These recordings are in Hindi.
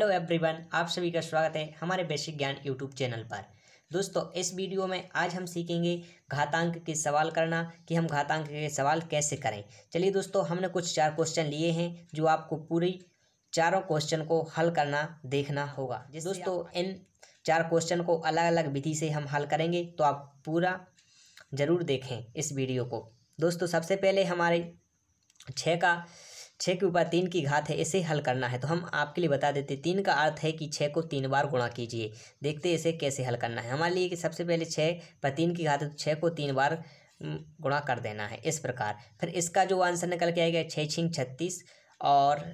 हेलो एवरीवन आप सभी का स्वागत है हमारे बेसिक ज्ञान यूट्यूब चैनल पर दोस्तों इस वीडियो में आज हम सीखेंगे घातांक के सवाल करना कि हम घातांक के सवाल कैसे करें चलिए दोस्तों हमने कुछ चार क्वेश्चन लिए हैं जो आपको पूरी चारों क्वेश्चन को हल करना देखना होगा दोस्तों इन चार क्वेश्चन को अलग अलग विधि से हम हल करेंगे तो आप पूरा ज़रूर देखें इस वीडियो को दोस्तों सबसे पहले हमारे छः का छः के ऊपर तीन की घात है इसे हल करना है तो हम आपके लिए बता देते तीन का अर्थ है कि छः को तीन बार गुणा कीजिए देखते इसे कैसे हल करना है हमारे लिए कि सबसे पहले छः पर तीन की घात है तो छः को तीन बार गुणा कर देना है इस प्रकार फिर इसका जो आंसर निकल के आएगा छः छिंग छत्तीस और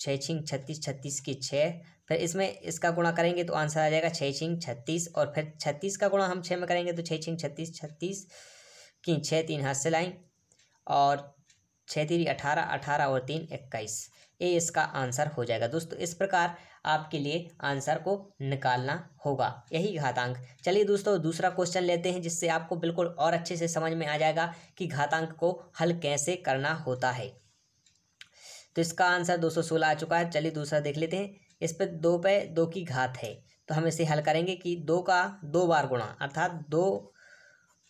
छः छिंग छत्तीस छत्तीस की छः फिर इसमें इसका गुणा करेंगे तो आंसर आ जाएगा छः छिंग छत्तीस और फिर छत्तीस का गुणा हम छः में करेंगे तो छः छिंग छत्तीस छत्तीस की छः तीन हाथ से लाएँ और छः तीन अठारह अठारह और तीन इक्कीस ये इसका आंसर हो जाएगा दोस्तों इस प्रकार आपके लिए आंसर को निकालना होगा यही घातांक चलिए दोस्तों दूसरा क्वेश्चन लेते हैं जिससे आपको बिल्कुल और अच्छे से समझ में आ जाएगा कि घातांक को हल कैसे करना होता है तो इसका आंसर दो सौ सोलह आ चुका है चलिए दूसरा देख लेते हैं इस पर दो पे दो की घात है तो हम इसे हल करेंगे कि दो का दो बार गुणा अर्थात दो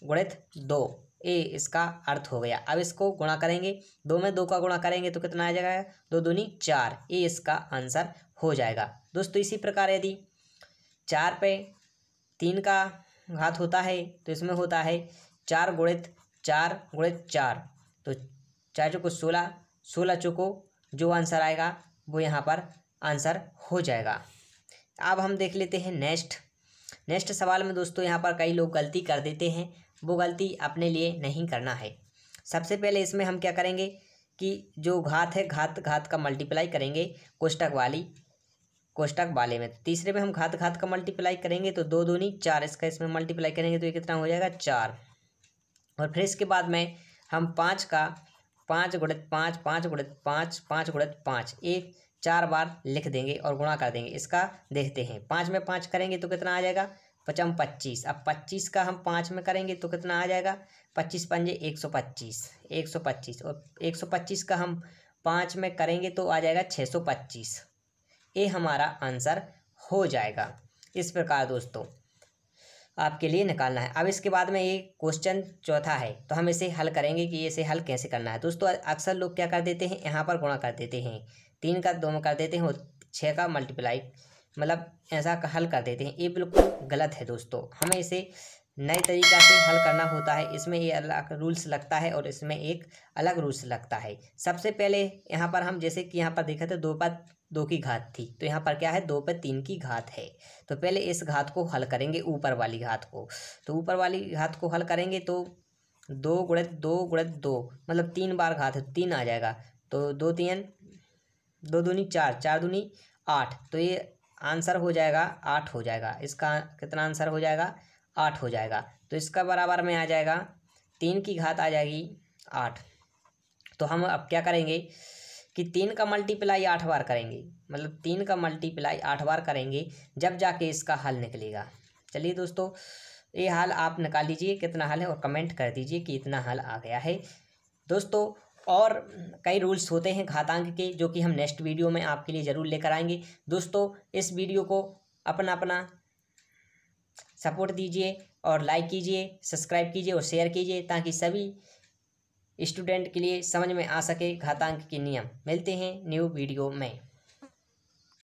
गुणित दो ए इसका अर्थ हो गया अब इसको गुणा करेंगे दो में दो का गुणा करेंगे तो कितना आ जाएगा दो दूनी चार ए इसका आंसर हो जाएगा दोस्तों इसी प्रकार यदि चार पे तीन का घात होता है तो इसमें होता है चार गुणित चार गुणित चार तो चार चौको सोलह सोलह चौको जो आंसर आएगा वो यहाँ पर आंसर हो जाएगा अब हम देख लेते हैं नेक्स्ट नेक्स्ट सवाल में दोस्तों यहाँ पर कई लोग गलती कर देते हैं वो गलती अपने लिए नहीं करना है सबसे पहले इसमें हम क्या करेंगे कि जो घात है घात घात का मल्टीप्लाई करेंगे कोष्टक वाली कोष्टक वाले में तीसरे में हम घात घात का मल्टीप्लाई करेंगे तो दो दूनी चार इसका इसमें मल्टीप्लाई करेंगे तो ये कितना हो जाएगा चार और फिर इसके बाद में हम पाँच का पाँच गुणित पाँच पाँच गुणित पाँच पाँच गुणित पाँच एक चार बार लिख देंगे और गुणा कर देंगे इसका देखते हैं पाँच में पाँच करेंगे तो कितना आ जाएगा पचम पच्चीस अब पच्चीस का हम पाँच में करेंगे तो कितना आ जाएगा पच्चीस पंजे एक सौ पच्चीस एक सौ पच्चीस और एक सौ पच्चीस का हम पाँच में करेंगे तो आ जाएगा छः सौ पच्चीस ये हमारा आंसर हो जाएगा इस प्रकार दोस्तों आपके लिए निकालना है अब इसके बाद में ये क्वेश्चन चौथा है तो हम इसे हल करेंगे कि इसे हल कैसे करना है दोस्तों अक्सर लोग क्या कर देते हैं यहाँ पर गुणा कर देते हैं तीन का दो में कर देते हैं और छः का मल्टीप्लाई मतलब ऐसा हल कर देते हैं ये बिल्कुल गलत है दोस्तों हमें इसे नए तरीक़ा से हल करना होता है इसमें ये अलग रूल्स लगता है और इसमें एक अलग रूल्स लगता है सबसे पहले यहाँ पर हम जैसे कि यहाँ पर देखा था दो पर दो की घात थी तो यहाँ पर क्या है दो पर तीन की घात है तो पहले इस घात को हल करेंगे ऊपर वाली घात को तो ऊपर वाली घात को हल करेंगे तो दो गुणित दो गुणित दो मतलब तीन बार घात है तो तीन आ जाएगा तो दो तीन दो दूनी चार चार दूनी आठ तो ये आंसर हो जाएगा आठ हो जाएगा इसका कितना आंसर हो जाएगा आठ हो जाएगा तो इसका बराबर में आ जाएगा तीन की घात आ जाएगी आठ तो हम अब क्या करेंगे कि तीन का मल्टीप्लाई आठ बार करेंगे मतलब तीन का मल्टीप्लाई आठ बार करेंगे जब जाके इसका हल निकलेगा चलिए दोस्तों ये हाल आप निकाल लीजिए कितना हाल है और कमेंट कर दीजिए कि इतना हाल आ गया है दोस्तों और कई रूल्स होते हैं घातांक के जो कि हम नेक्स्ट वीडियो में आपके लिए ज़रूर लेकर आएंगे दोस्तों इस वीडियो को अपना अपना सपोर्ट दीजिए और लाइक कीजिए सब्सक्राइब कीजिए और शेयर कीजिए ताकि सभी स्टूडेंट के लिए समझ में आ सके घातांक के नियम मिलते हैं न्यू वीडियो में